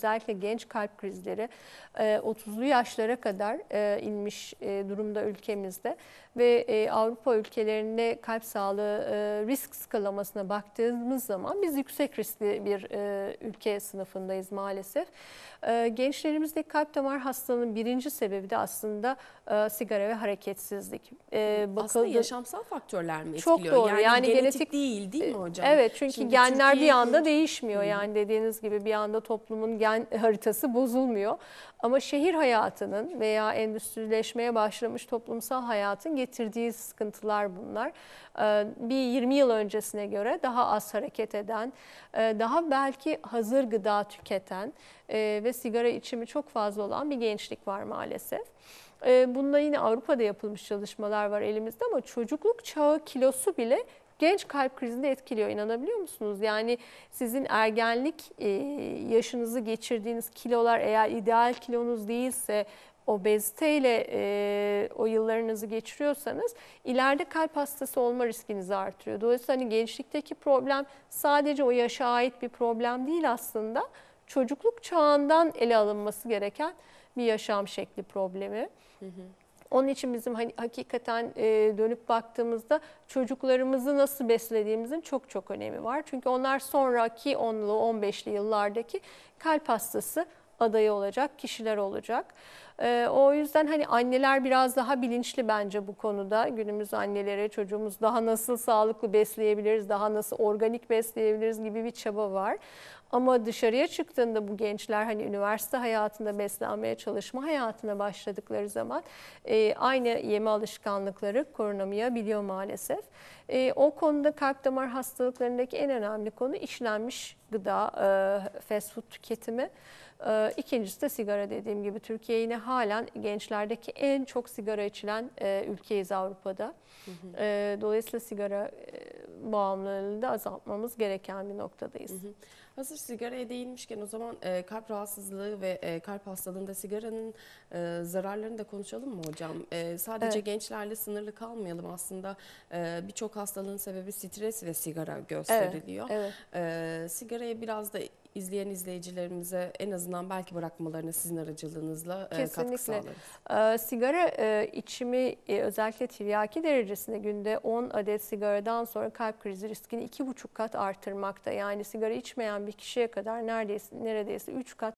Özellikle genç kalp krizleri 30'lu e, yaşlara kadar e, inmiş e, durumda ülkemizde ve Avrupa ülkelerinde kalp sağlığı risk skalamasına baktığımız zaman biz yüksek riskli bir ülke sınıfındayız maalesef. gençlerimizde kalp damar hastalığının birinci sebebi de aslında sigara ve hareketsizlik. Bakıldı, aslında yaşamsal faktörler mi etkiliyor? Çok doğru. Yani, yani genetik, genetik değil değil mi hocam? Evet çünkü Şimdi genler Türkiye... bir anda değişmiyor. Yani dediğiniz gibi bir anda toplumun gen plan haritası bozulmuyor. Ama şehir hayatının veya endüstrileşmeye başlamış toplumsal hayatın getirdiği sıkıntılar bunlar. Ee, bir 20 yıl öncesine göre daha az hareket eden, e, daha belki hazır gıda tüketen e, ve sigara içimi çok fazla olan bir gençlik var maalesef. E, bunda yine Avrupa'da yapılmış çalışmalar var elimizde ama çocukluk çağı kilosu bile genç kalp krizinde etkiliyor inanabiliyor musunuz? Yani sizin ergenlik e, yaşınızı geçirdiğiniz kilolar eğer ideal kilonuz değilse obeziteyle e, o yıllarınızı geçiriyorsanız ileride kalp hastası olma riskinizi artırıyor. Dolayısıyla hani gençlikteki problem sadece o yaşa ait bir problem değil aslında. Çocukluk çağından ele alınması gereken bir yaşam şekli problemi. Hı hı. Onun için bizim hani hakikaten e, dönüp baktığımızda çocuklarımızı nasıl beslediğimizin çok çok önemi var. Çünkü onlar sonraki 10'lu 15'li yıllardaki kalp hastası adayı olacak kişiler olacak. E, o yüzden hani anneler biraz daha bilinçli bence bu konuda. Günümüz annelere çocuğumuz daha nasıl sağlıklı besleyebiliriz, daha nasıl organik besleyebiliriz gibi bir çaba var. Ama dışarıya çıktığında bu gençler hani üniversite hayatında beslenmeye çalışma hayatına başladıkları zaman e, aynı yeme alışkanlıkları korunamayabiliyor maalesef. E, o konuda kalp damar hastalıklarındaki en önemli konu işlenmiş gıda, e, fast food tüketimi. E, ikincisi de sigara dediğim gibi Türkiye yine halen gençlerdeki en çok sigara içilen e, ülkeyiz Avrupa'da. Hı hı. E, dolayısıyla sigara e, bağımlılığını da azaltmamız gereken bir noktadayız. Hı hı. Hazır sigaraya değinmişken o zaman e, kalp rahatsızlığı ve e, kalp hastalığında sigaranın e, zararlarını da konuşalım mı hocam? E, sadece evet. gençlerle sınırlı kalmayalım aslında e, birçok hastalığın sebebi stres ve sigara gösteriliyor. Evet, evet. E, sigaraya biraz da izleyen izleyicilerimize en azından belki bırakmalarına sizin aracılığınızla e, Kesinlikle. katkı sağlarız. Kesinlikle. Sigara e, içimi e, özellikle tiryaki derecesinde günde 10 adet sigaradan sonra kalp krizi riskini 2,5 kat artırmakta. Yani sigara içmeyen bir kişiye kadar neredeyse neredeyse 3 kat